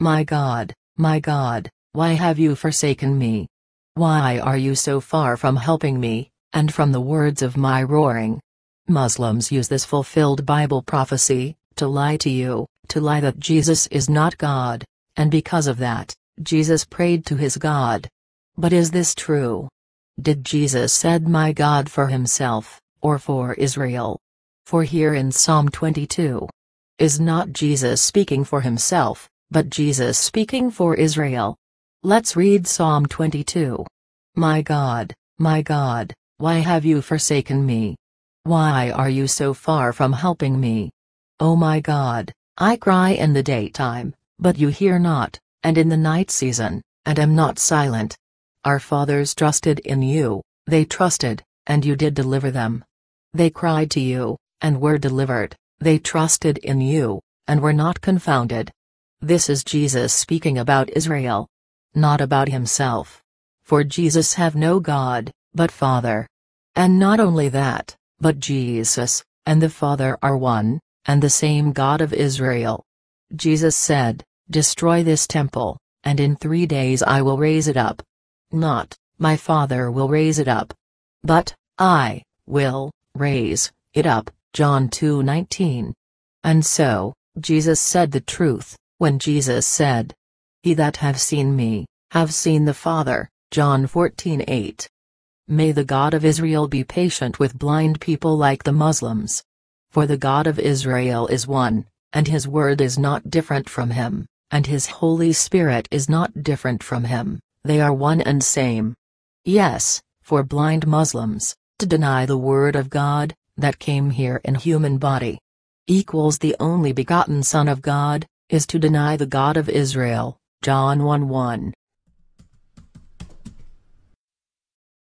My God, my God, why have you forsaken me? Why are you so far from helping me, and from the words of my roaring? Muslims use this fulfilled Bible prophecy, to lie to you, to lie that Jesus is not God, and because of that, Jesus prayed to his God. But is this true? Did Jesus said my God for himself, or for Israel? For here in Psalm 22. Is not Jesus speaking for himself, but Jesus speaking for Israel. Let's read Psalm 22. My God, my God, why have you forsaken me? Why are you so far from helping me? O oh my God, I cry in the daytime, but you hear not, and in the night season, and am not silent. Our fathers trusted in you, they trusted, and you did deliver them. They cried to you, and were delivered, they trusted in you, and were not confounded. This is Jesus speaking about Israel. Not about himself. For Jesus have no God, but Father. And not only that, but Jesus, and the Father are one, and the same God of Israel. Jesus said, Destroy this temple, and in three days I will raise it up. Not, my Father will raise it up. But, I, will, raise, it up, John 2:19. And so, Jesus said the truth. When Jesus said, He that have seen me, have seen the Father, John 14 8. May the God of Israel be patient with blind people like the Muslims. For the God of Israel is one, and his word is not different from him, and his Holy Spirit is not different from him, they are one and same. Yes, for blind Muslims, to deny the word of God, that came here in human body, equals the only begotten Son of God, is to deny the God of Israel, John 1 1.